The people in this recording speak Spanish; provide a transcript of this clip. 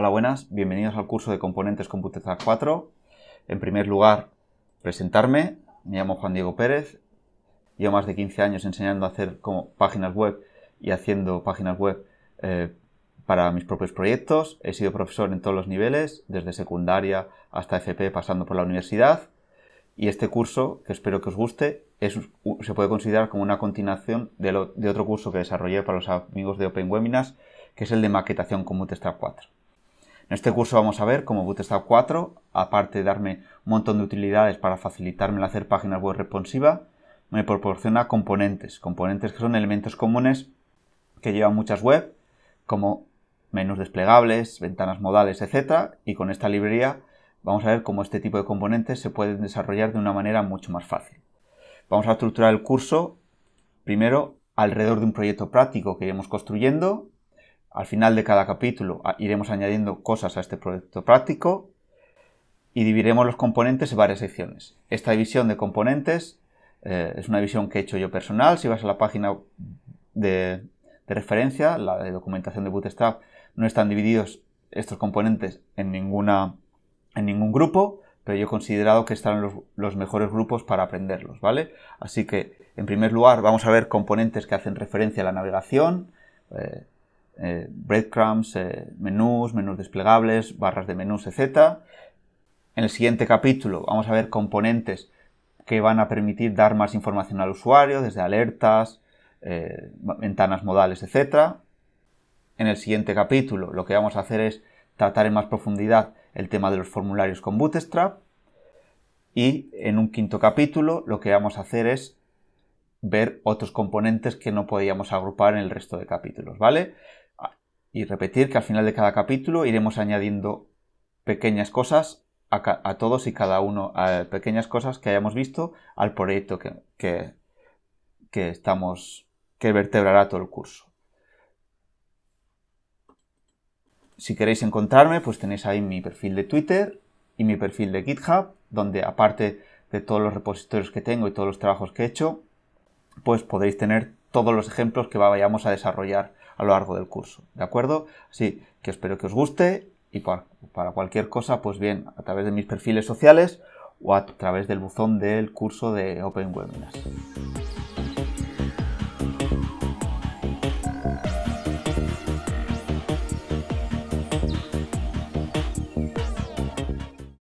Hola, buenas, bienvenidos al curso de componentes Computeza 4. En primer lugar, presentarme. Me llamo Juan Diego Pérez. Llevo más de 15 años enseñando a hacer páginas web y haciendo páginas web eh, para mis propios proyectos. He sido profesor en todos los niveles, desde secundaria hasta FP, pasando por la universidad. Y este curso, que espero que os guste, se puede considerar como una continuación de, otro curso que desarrollé para los amigos de Open Webinars, que es el de maquetación con 4. En este curso vamos a ver cómo Bootstrap 4, aparte de darme un montón de utilidades para facilitarme el hacer páginas web responsiva, me proporciona componentes, componentes que son elementos comunes que llevan muchas web, como menús desplegables, ventanas modales, etc. Y con esta librería vamos a ver cómo este tipo de componentes se pueden desarrollar de una manera mucho más fácil. Vamos a estructurar el curso primero alrededor de un proyecto práctico que iremos construyendo al final de cada capítulo ah, iremos añadiendo cosas a este proyecto práctico y dividiremos los componentes en varias secciones. Esta división de componentes eh, es una división que he hecho yo personal. Si vas a la página de, referencia, la de documentación de Bootstrap, no están divididos estos componentes en, ninguna, en ningún grupo, pero yo he considerado que están los, mejores grupos para aprenderlos, ¿vale? Así que, en primer lugar, vamos a ver componentes que hacen referencia a la navegación, eh, eh, breadcrumbs, eh, menús, menús desplegables, barras de menús, etc. En el siguiente capítulo vamos a ver componentes que van a permitir dar más información al usuario, desde alertas, eh, ventanas modales, etc. En el siguiente capítulo lo que vamos a hacer es tratar en más profundidad el tema de los formularios con Bootstrap. Y en un quinto capítulo lo que vamos a hacer es ver otros componentes que no podíamos agrupar en el resto de capítulos, ¿vale? Y repetir que al final de cada capítulo iremos añadiendo pequeñas cosas a, todos y cada uno, a pequeñas cosas que hayamos visto al proyecto que, estamos, que vertebrará todo el curso. si queréis encontrarme, pues tenéis ahí mi perfil de Twitter y mi perfil de GitHub, donde aparte de todos los repositorios que tengo y todos los trabajos que he hecho, pues podéis tener todos los ejemplos que vayamos a desarrollar a lo largo del curso. ¿De acuerdo? Así que espero que os guste y para, para cualquier cosa, pues bien, a través de mis perfiles sociales o a través del buzón del curso de Open Webinars.